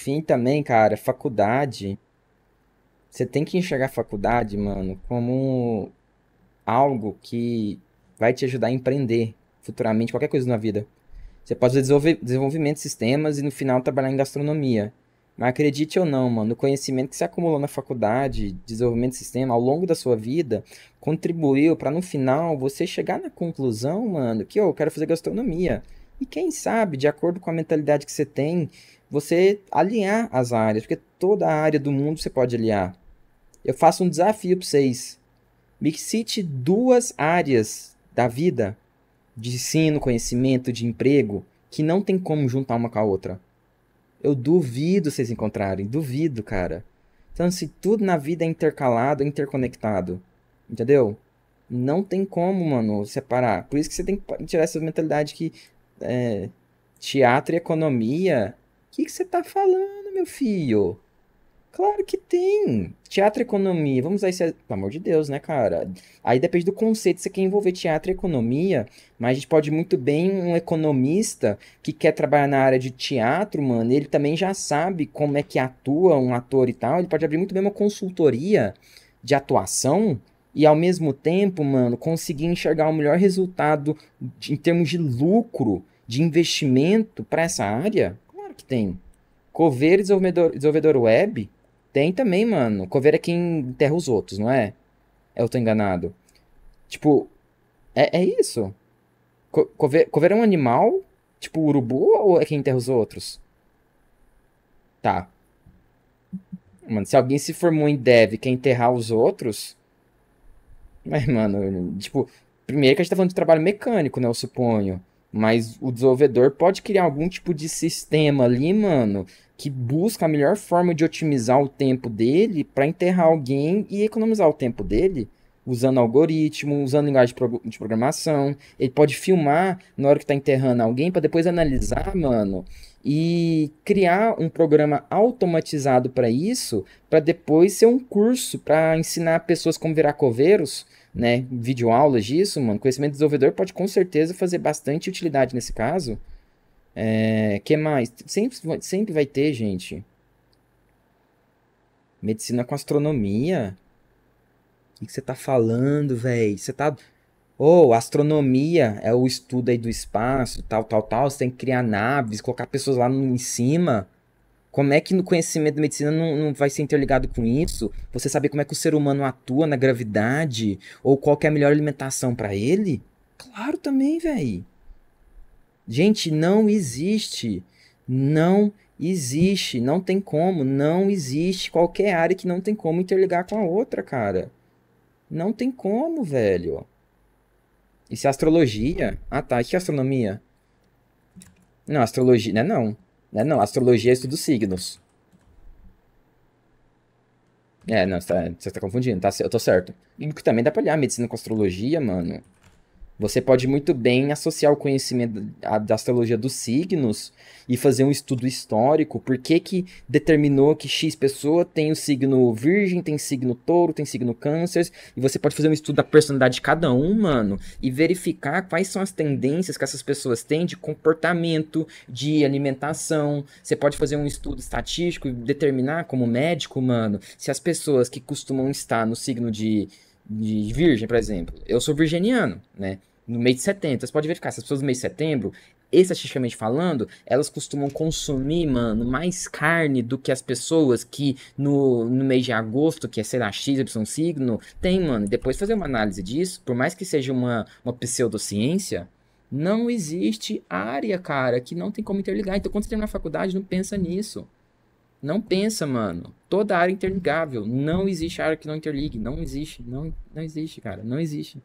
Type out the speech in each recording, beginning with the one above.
fim também, cara, faculdade. Você tem que enxergar a faculdade, mano, como algo que vai te ajudar a empreender futuramente qualquer coisa na vida. Você pode fazer desenvolvimento de sistemas e no final trabalhar em gastronomia. Mas acredite ou não, mano, o conhecimento que você acumulou na faculdade, desenvolvimento de sistema, ao longo da sua vida, contribuiu para no final você chegar na conclusão, mano, que oh, eu quero fazer gastronomia. E quem sabe, de acordo com a mentalidade que você tem, você alinhar as áreas, porque toda a área do mundo você pode alinhar. Eu faço um desafio para vocês. Me cite duas áreas da vida, de ensino, conhecimento, de emprego, que não tem como juntar uma com a outra. Eu duvido vocês encontrarem, duvido, cara. Então, se tudo na vida é intercalado, é interconectado, entendeu? Não tem como, mano, separar. Por isso que você tem que tirar essa mentalidade que é, teatro e economia que você tá falando, meu filho? Claro que tem. Teatro e economia, vamos usar esse. Pelo amor de Deus, né, cara? Aí depende do conceito, você quer envolver teatro e economia, mas a gente pode muito bem um economista que quer trabalhar na área de teatro, mano, ele também já sabe como é que atua um ator e tal, ele pode abrir muito bem uma consultoria de atuação e ao mesmo tempo, mano, conseguir enxergar o melhor resultado de, em termos de lucro, de investimento para essa área que tem? Cover desenvolvedor, desenvolvedor web? Tem também, mano. Cover é quem enterra os outros, não é? Eu tô enganado. Tipo, é, é isso. Co cover, cover é um animal? Tipo, urubu ou é quem enterra os outros? Tá. Mano, se alguém se formou em dev e quer enterrar os outros. Mas, mano, tipo, primeiro que a gente tá falando de trabalho mecânico, né? Eu suponho. Mas o desenvolvedor pode criar algum tipo de sistema ali, mano, que busca a melhor forma de otimizar o tempo dele para enterrar alguém e economizar o tempo dele, usando algoritmo, usando linguagem de programação. Ele pode filmar na hora que está enterrando alguém para depois analisar, mano, e criar um programa automatizado para isso, para depois ser um curso para ensinar pessoas como virar coveiros né, videoaulas disso, mano, conhecimento desenvolvedor pode com certeza fazer bastante utilidade nesse caso. É, que mais? Sempre, sempre vai ter, gente. Medicina com astronomia. O que você tá falando, velho? Você tá. Ou oh, astronomia é o estudo aí do espaço, tal, tal, tal. Você tem que criar naves, colocar pessoas lá no, em cima. Como é que no conhecimento da medicina não, não vai ser interligado com isso? Você saber como é que o ser humano atua na gravidade? Ou qual é a melhor alimentação para ele? Claro também, velho. Gente, não existe. Não existe. Não tem como. Não existe qualquer área que não tem como interligar com a outra, cara. Não tem como, velho. E se é astrologia? Ah, tá. E que astronomia? Não, astrologia, né? Não. Né? Não, astrologia é estuda os signos. É, não, você tá, você tá confundindo, tá? Eu tô certo. E também dá pra olhar medicina com astrologia, mano. Você pode muito bem associar o conhecimento da astrologia dos signos e fazer um estudo histórico. Por que, que determinou que X pessoa tem o signo virgem, tem signo touro, tem signo câncer? E você pode fazer um estudo da personalidade de cada um, mano, e verificar quais são as tendências que essas pessoas têm de comportamento, de alimentação. Você pode fazer um estudo estatístico e determinar, como médico, mano, se as pessoas que costumam estar no signo de de virgem, por exemplo. Eu sou virginiano, né? no mês de setembro. Você pode verificar, se as pessoas no mês de setembro, estatisticamente falando, elas costumam consumir, mano, mais carne do que as pessoas que no, no mês de agosto, que é, sei lá, XY signo, tem, mano. Depois fazer uma análise disso, por mais que seja uma, uma pseudociência, não existe área, cara, que não tem como interligar. Então, quando você termina a faculdade, não pensa nisso. Não pensa, mano. Toda área é interligável. Não existe área que não interligue. Não existe. Não, não existe, cara. Não existe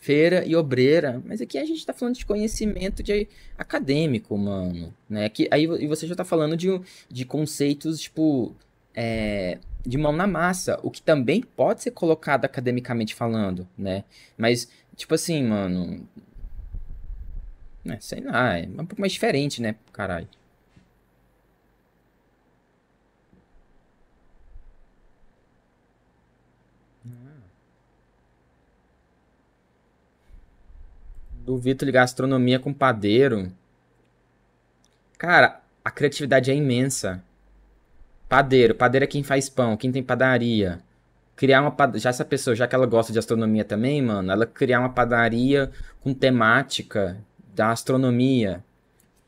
feira e obreira, mas aqui a gente está falando de conhecimento de acadêmico, mano, né? Que aí você já está falando de, de conceitos tipo é, de mão na massa, o que também pode ser colocado academicamente falando, né? Mas tipo assim, mano, né? Sei lá, é um pouco mais diferente, né? Caralho. Ah. do Vitor de astronomia com padeiro. Cara, a criatividade é imensa. Padeiro, padeiro é quem faz pão, quem tem padaria. Criar uma padaria. já essa pessoa, já que ela gosta de astronomia também, mano, ela criar uma padaria com temática da astronomia.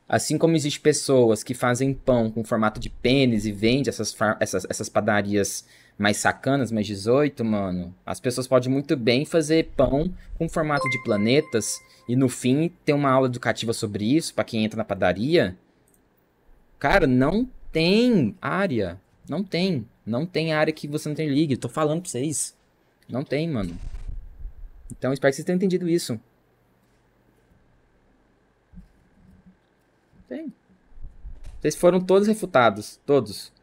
Assim como existem pessoas que fazem pão com formato de pênis e vende essas, essas, essas padarias mais sacanas, mais 18, mano, as pessoas podem muito bem fazer pão com formato de planetas e no fim tem uma aula educativa sobre isso para quem entra na padaria. Cara, não tem área. Não tem. Não tem área que você não tem ligue. Tô falando pra vocês. Não tem, mano. Então espero que vocês tenham entendido isso. Tem. Vocês foram todos refutados. Todos.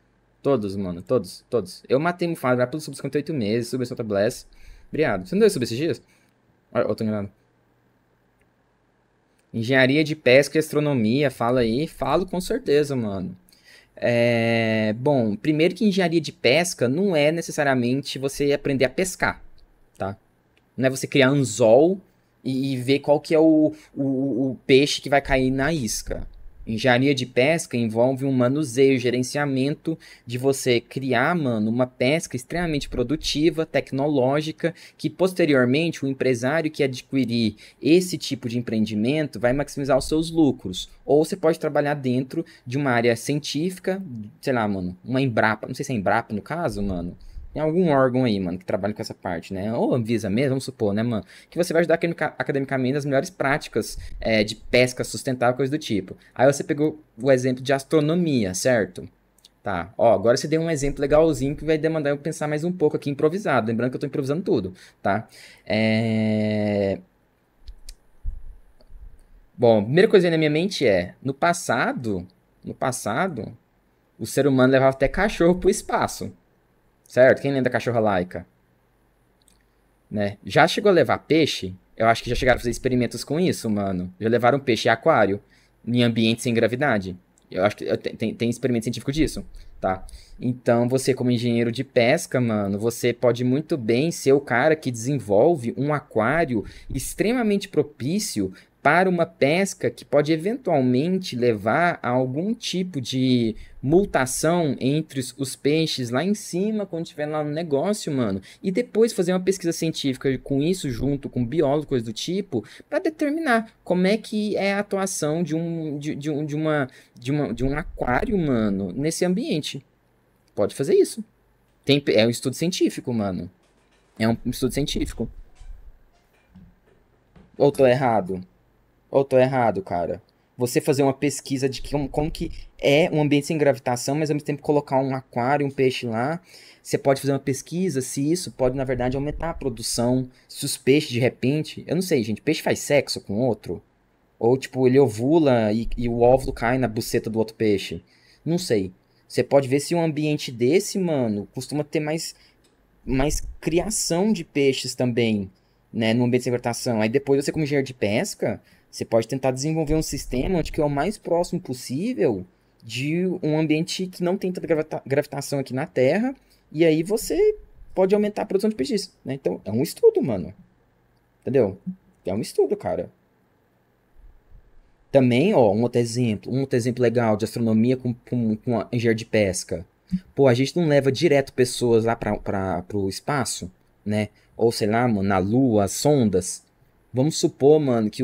Todos, mano. Todos. Todos. Eu matei o Fábio pelo sub 58 meses, sub Santa Bless. Obrigado. Você não deu sub esses dias? Olha, eu tô enganado. Engenharia de pesca e astronomia, fala aí. Falo com certeza, mano. É... Bom, primeiro que engenharia de pesca não é necessariamente você aprender a pescar, tá? Não é você criar anzol e, e ver qual que é o, o, o peixe que vai cair na isca. Engenharia de pesca envolve um manuseio, gerenciamento de você criar, mano, uma pesca extremamente produtiva, tecnológica, que posteriormente o empresário que adquirir esse tipo de empreendimento vai maximizar os seus lucros. Ou você pode trabalhar dentro de uma área científica, sei lá, mano, uma Embrapa, não sei se é Embrapa no caso, mano, tem algum órgão aí, mano, que trabalha com essa parte, né? Ou Anvisa mesmo, vamos supor, né, mano? Que você vai ajudar academicamente nas melhores práticas é, de pesca sustentável, coisa do tipo. Aí você pegou o exemplo de astronomia, certo? Tá, ó, agora você deu um exemplo legalzinho que vai demandar eu pensar mais um pouco aqui improvisado. Lembrando que eu tô improvisando tudo, tá? É... Bom, a primeira coisa que vem na minha mente é, no passado, no passado, o ser humano levava até cachorro pro espaço certo? Quem lembra da cachorra laica? Né? Já chegou a levar peixe? Eu acho que já chegaram a fazer experimentos com isso, mano. Já levaram peixe a aquário em ambiente sem gravidade. Eu acho que eu, tem, tem experimento científico disso, tá? Então, você como engenheiro de pesca, mano, você pode muito bem ser o cara que desenvolve um aquário extremamente propício para uma pesca que pode eventualmente levar a algum tipo de multação entre os peixes lá em cima, quando estiver lá no negócio, mano. E depois fazer uma pesquisa científica com isso, junto com biólogos, coisa do tipo, para determinar como é que é a atuação de um, de, de, um, de, uma, de, uma, de um aquário, mano, nesse ambiente. Pode fazer isso. Tem, é um estudo científico, mano. É um estudo científico. Ou tô errado? Ou tô errado, cara? Você fazer uma pesquisa de que, como que é um ambiente sem gravitação, mas ao mesmo tempo colocar um aquário, um peixe lá. Você pode fazer uma pesquisa se isso pode, na verdade, aumentar a produção. Se os peixes, de repente. Eu não sei, gente. Peixe faz sexo com outro? Ou, tipo, ele ovula e, e o óvulo cai na buceta do outro peixe? Não sei. Você pode ver se um ambiente desse, mano, costuma ter mais, mais criação de peixes também, né? No ambiente de gravitação. Aí depois você, como engenheiro de pesca, você pode tentar desenvolver um sistema onde que é o mais próximo possível de um ambiente que não tem tanta gravita gravitação aqui na Terra, e aí você pode aumentar a produção de peixes, né? Então, é um estudo, mano. Entendeu? É um estudo, cara. Também, ó, um outro exemplo, um outro exemplo legal de astronomia com, com, com engenharia de pesca. Pô, a gente não leva direto pessoas lá para o espaço, né? Ou sei lá, mano, na Lua, sondas. Vamos supor, mano, que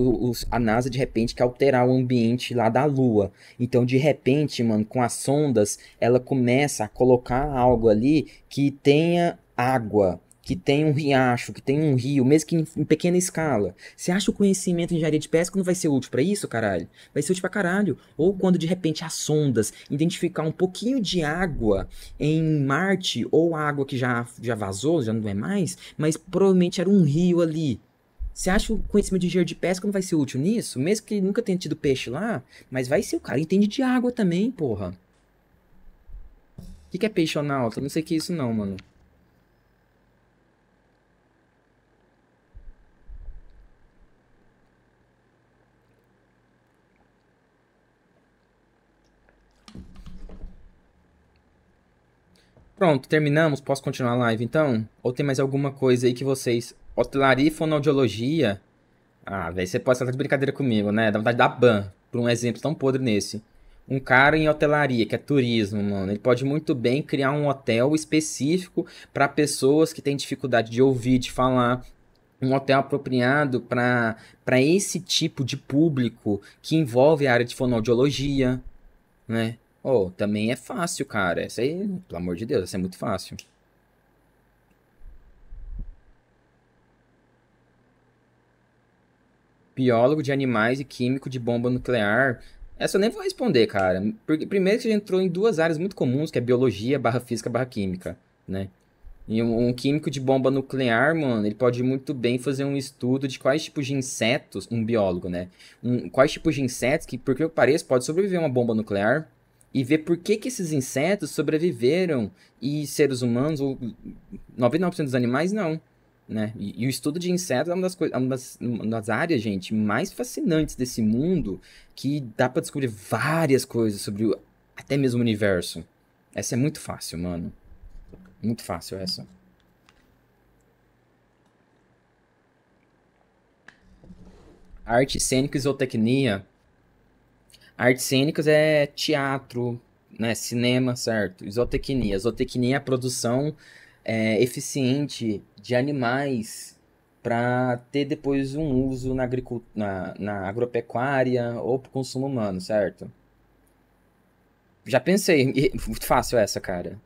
a NASA de repente quer alterar o ambiente lá da Lua. Então, de repente, mano, com as sondas, ela começa a colocar algo ali que tenha água, que tenha um riacho, que tenha um rio, mesmo que em, em pequena escala. Você acha que o conhecimento em engenharia de pesca não vai ser útil para isso, caralho? Vai ser útil pra caralho. Ou quando de repente as sondas identificar um pouquinho de água em Marte, ou água que já, já vazou, já não é mais, mas provavelmente era um rio ali. Você acha que o conhecimento de engenheiro de pesca não vai ser útil nisso? Mesmo que ele nunca tenha tido peixe lá, mas vai ser o cara entende de água também, porra. O que, que é peixe nauta? Não sei o que é isso não, mano. Pronto, terminamos. Posso continuar a live então? Ou tem mais alguma coisa aí que vocês hotelaria e fonoaudiologia. Ah, velho, você pode estar de brincadeira comigo, né? Dá vontade da ban, por um exemplo tão podre nesse. Um cara em hotelaria, que é turismo, mano, ele pode muito bem criar um hotel específico para pessoas que têm dificuldade de ouvir, de falar, um hotel apropriado para esse tipo de público que envolve a área de fonoaudiologia, né? Oh, também é fácil, cara. Isso aí, pelo amor de Deus, isso é muito fácil. biólogo de animais e químico de bomba nuclear. Essa eu nem vou responder, cara. Porque primeiro que a gente entrou em duas áreas muito comuns, que é biologia barra física barra química, né? E um, um químico de bomba nuclear, mano, ele pode muito bem fazer um estudo de quais tipos de insetos, um biólogo, né? Um, quais tipos de insetos que, por que eu pareço, pode sobreviver a uma bomba nuclear e ver por que, que esses insetos sobreviveram e seres humanos, ou 99% dos animais, não. Né? E, e, o estudo de insetos é, é uma das, uma das, áreas, gente, mais fascinantes desse mundo, que dá para descobrir várias coisas sobre o, até mesmo o universo. Essa é muito fácil, mano. Muito fácil essa. Arte cênica e isotecnia Artes cênicas é teatro, né, cinema, certo? Isotecnia. Isotecnia é a produção é, eficiente de animais para ter depois um uso na, na, na agropecuária ou para consumo humano, certo? Já pensei, muito fácil essa, cara.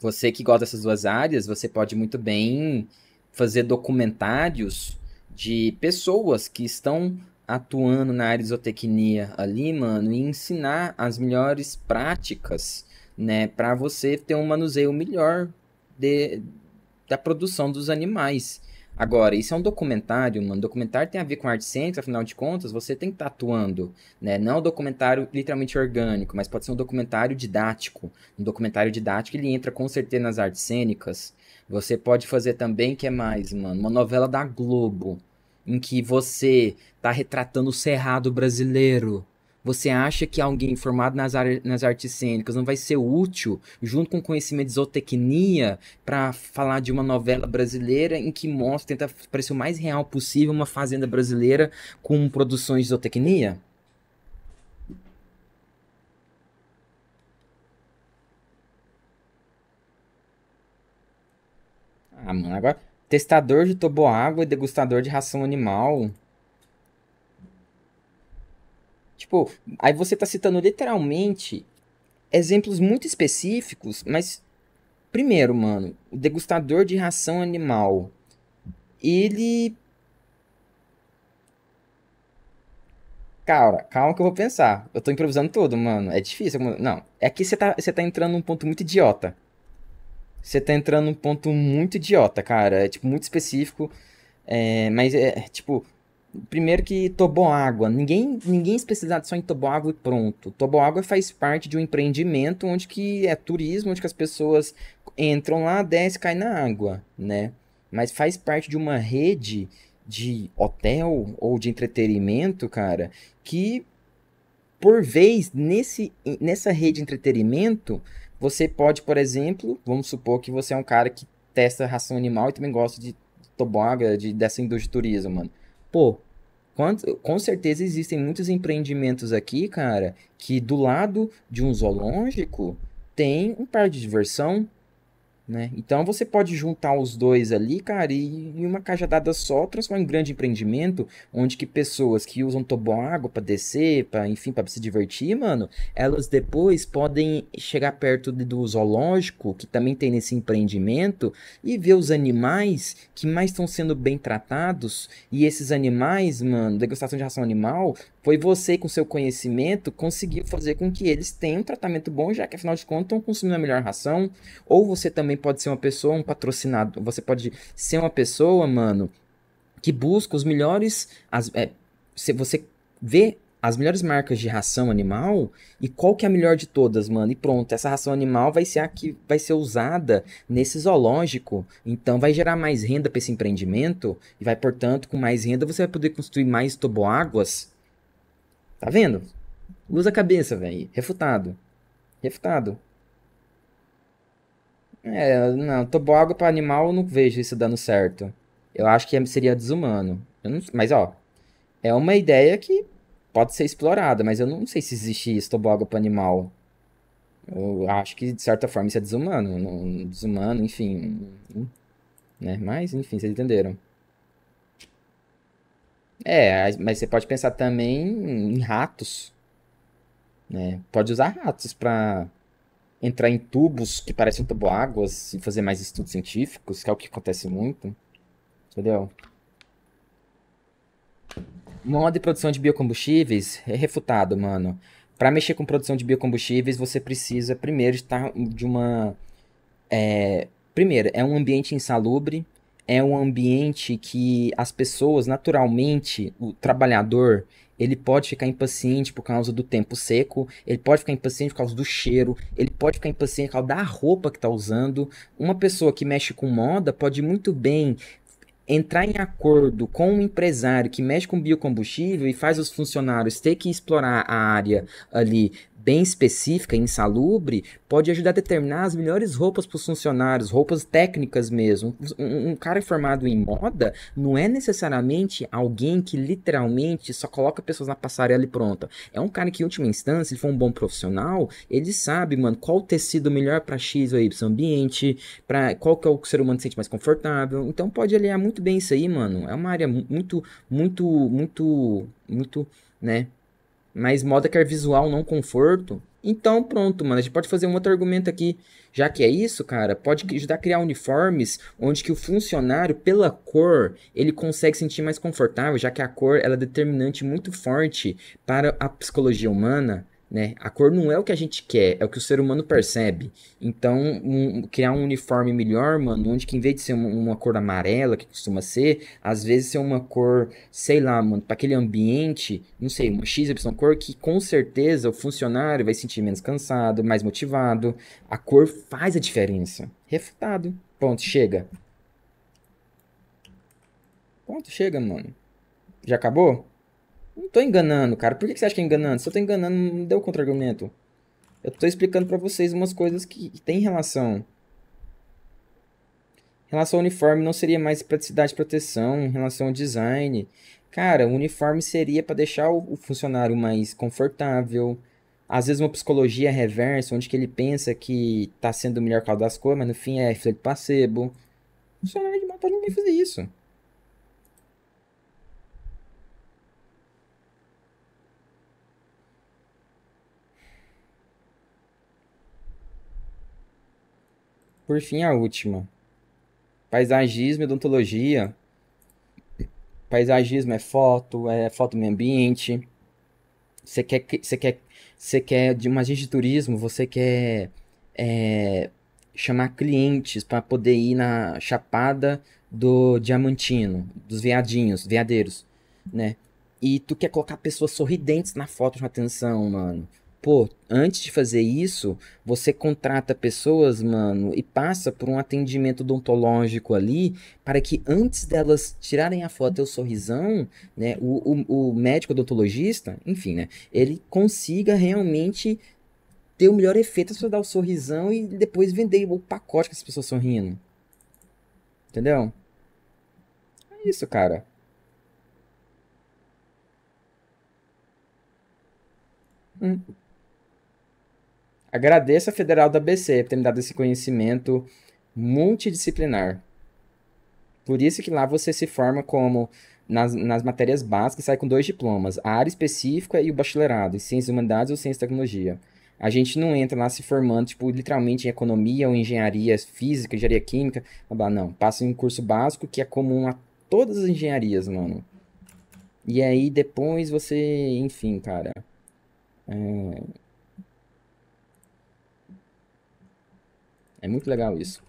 Você que gosta dessas duas áreas, você pode muito bem fazer documentários de pessoas que estão atuando na área de zootecnia ali, mano, e ensinar as melhores práticas, né, para você ter um manuseio melhor de, da produção dos animais. Agora, isso é um documentário, mano. Documentário tem a ver com arte cênica, afinal de contas, você tem que estar tá atuando, né? Não é um documentário literalmente orgânico, mas pode ser um documentário didático. Um documentário didático, ele entra com certeza nas artes cênicas. Você pode fazer também, que é mais, mano, uma novela da Globo, em que você está retratando o cerrado brasileiro, você acha que alguém formado nas, nas artes cênicas não vai ser útil, junto com conhecimento de zootecnia, para falar de uma novela brasileira em que mostra, tenta parecer o mais real possível uma fazenda brasileira com produções de zootecnia? Ah, mano, agora. Testador de toboágua e degustador de ração animal. Tipo, aí você tá citando literalmente exemplos muito específicos, mas primeiro, mano, o degustador de ração animal, ele Cara, calma que eu vou pensar. Eu tô improvisando tudo, mano. É difícil. Não, é que você tá, você tá entrando num ponto muito idiota. Você tá entrando num ponto muito idiota, cara. É, tipo, muito específico. É, mas é, é tipo, Primeiro que toboágua. Ninguém, ninguém é especializado só em toboágua e pronto. Toboágua faz parte de um empreendimento onde que é turismo, onde que as pessoas entram lá, descem, caem na água, né? Mas faz parte de uma rede de hotel ou de entretenimento, cara, que por vez nesse, nessa rede de entretenimento, você pode, por exemplo, vamos supor que você é um cara que testa ração animal e também gosta de toboágua, de, dessa indústria de turismo, mano. Pô, com certeza existem muitos empreendimentos aqui, cara, que do lado de um zoológico tem um parque de diversão, né? Então você pode juntar os dois ali, cara, e em uma cajadada só transformar em um grande empreendimento, onde que pessoas que usam água para descer, para enfim, para se divertir, mano, elas depois podem chegar perto do zoológico, que também tem nesse empreendimento, e ver os animais que mais estão sendo bem tratados, e esses animais, mano, degustação de ração animal, foi você, com seu conhecimento, conseguiu fazer com que eles tenham um tratamento bom, já que afinal de contas estão consumindo a melhor ração. Ou você também pode ser uma pessoa, um patrocinado. Você pode ser uma pessoa, mano, que busca os melhores. As, é, se você vê as melhores marcas de ração animal e qual que é a melhor de todas, mano. E pronto, essa ração animal vai ser a que vai ser usada nesse zoológico. Então vai gerar mais renda para esse empreendimento e vai, portanto, com mais renda você vai poder construir mais toboáguas Tá vendo? Usa a cabeça, velho. Refutado. Refutado. É, não, água para animal eu não vejo isso dando certo. Eu acho que seria desumano. Não, mas, ó, é uma ideia que pode ser explorada, mas eu não sei se existe isso, água para animal. Eu acho que, de certa forma, isso é desumano. Não, desumano, enfim. Né? Mas, enfim, vocês entenderam. É, mas você pode pensar também em ratos. Né? Pode usar ratos para entrar em tubos que parecem tubo-águas e fazer mais estudos científicos, que é o que acontece muito. Entendeu? Modo de produção de biocombustíveis é refutado, mano. Para mexer com produção de biocombustíveis, você precisa primeiro estar de uma. É, primeiro, é um ambiente insalubre é um ambiente que as pessoas, naturalmente, o trabalhador, ele pode ficar impaciente por causa do tempo seco, ele pode ficar impaciente por causa do cheiro, ele pode ficar impaciente por causa da roupa que está usando. Uma pessoa que mexe com moda pode muito bem entrar em acordo com um empresário que mexe com biocombustível e faz os funcionários ter que explorar a área ali bem específica, insalubre, pode ajudar a determinar as melhores roupas para os funcionários, roupas técnicas mesmo. Um, um, cara formado em moda não é necessariamente alguém que literalmente só coloca pessoas na passarela e pronta. É um cara que, em última instância, se for um bom profissional, ele sabe, mano, qual tecido melhor para X ou Y ambiente, para qual que é o ser humano se sente mais confortável. Então pode aliar muito bem isso aí, mano. É uma área muito, muito, muito, muito, né? mas moda é quer é visual, não conforto. Então, pronto, mano, a gente pode fazer um outro argumento aqui. Já que é isso, cara, pode ajudar a criar uniformes onde que o funcionário, pela cor, ele consegue se sentir mais confortável, já que a cor ela é determinante muito forte para a psicologia humana. Né? A cor não é o que a gente quer, é o que o ser humano percebe. Então, um, criar um uniforme melhor, mano, onde que em vez de ser uma, uma, cor amarela, que costuma ser, às vezes ser uma cor, sei lá, mano, para aquele ambiente, não sei, uma XY cor que com certeza o funcionário vai sentir menos cansado, mais motivado. A cor faz a diferença. Refutado. Ponto, chega. Ponto, chega, mano. Já acabou? Não tô enganando, cara. Por que, você acha que é enganando? Se eu tô enganando, não deu contra-argumento. Eu tô explicando para vocês umas coisas que tem relação. Em relação ao uniforme, não seria mais praticidade e proteção. Em relação ao design, cara, o uniforme seria para deixar o funcionário mais confortável. Às vezes, uma psicologia reversa, onde que ele pensa que tá sendo melhor caldo das coisas, mas no fim é efeito placebo. O funcionário de matar tá ninguém fazer isso. Por fim, a última. Paisagismo e odontologia. Paisagismo é foto, é foto meio ambiente. Você quer, você quer, você quer de uma agência de turismo, você quer é, chamar clientes para poder ir na Chapada do Diamantino, dos veadinhos, veadeiros, né? E tu quer colocar pessoas sorridentes na foto de atenção, mano pô, antes de fazer isso, você contrata pessoas, mano, e passa por um atendimento odontológico ali, para que antes delas tirarem a foto e o sorrisão, né, o, o, o médico odontologista, enfim, né, ele consiga realmente ter o melhor efeito, só dar o sorrisão e depois vender o pacote que as pessoas sorrindo. Entendeu? É isso, cara. Hum. Agradeço a Federal da BC por ter me dado esse conhecimento multidisciplinar. Por isso que lá você se forma como nas, nas matérias básicas sai com dois diplomas, a área específica e o bacharelado, em ciências humanidades ou ciência e tecnologia. A gente não entra lá se formando, tipo, literalmente em economia ou engenharia física, engenharia química, blá, blá, não. Passa em um curso básico que é comum a todas as engenharias, mano. E aí depois você, enfim, cara. É... É muito legal isso.